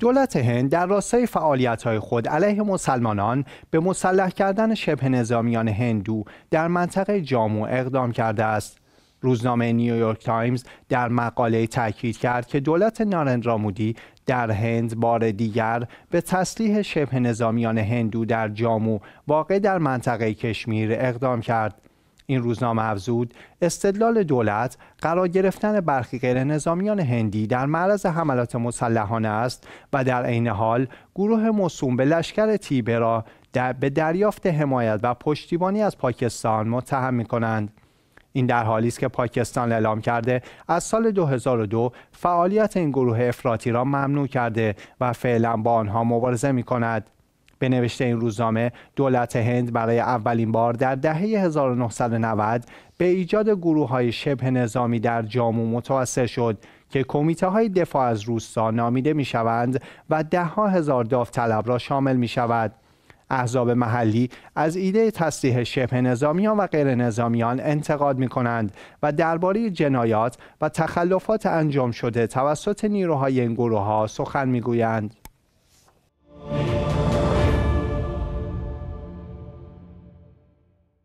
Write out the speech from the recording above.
دولت هند در راستای فعالیت‌های خود علیه مسلمانان به مسلح کردن شبه نظامیان هندو در منطقه جامو اقدام کرده است. روزنامه نیویورک تایمز در مقاله تاکید کرد که دولت نارندرا در هند بار دیگر به تسلیح شبه نظامیان هندو در جامو واقع در منطقه کشمیر اقدام کرد. این روزنامه افزود استدلال دولت قرار گرفتن برخی غیر نظامیان هندی در معرض حملات مسلحانه است و در عین حال گروه موسوم به لشکر تیبه را در به دریافت حمایت و پشتیبانی از پاکستان متهم می کنند. این در حالی است که پاکستان اعلام کرده از سال 2002 فعالیت این گروه افراطی را ممنوع کرده و فعلا با آنها مبارزه می کند. به نوشته این روزنامه دولت هند برای اولین بار در دهه 1990 به ایجاد گروه های شبه نظامی در جامو متوسط شد که کمیته های دفاع از روستا نامیده می شوند و ده ها هزار داوطلب را شامل می شود. احزاب محلی از ایده تصدیح شبه نظامیان و غیر نظامیان انتقاد می کنند و درباره جنایات و تخلفات انجام شده توسط نیروهای این گروه ها سخن می گویند.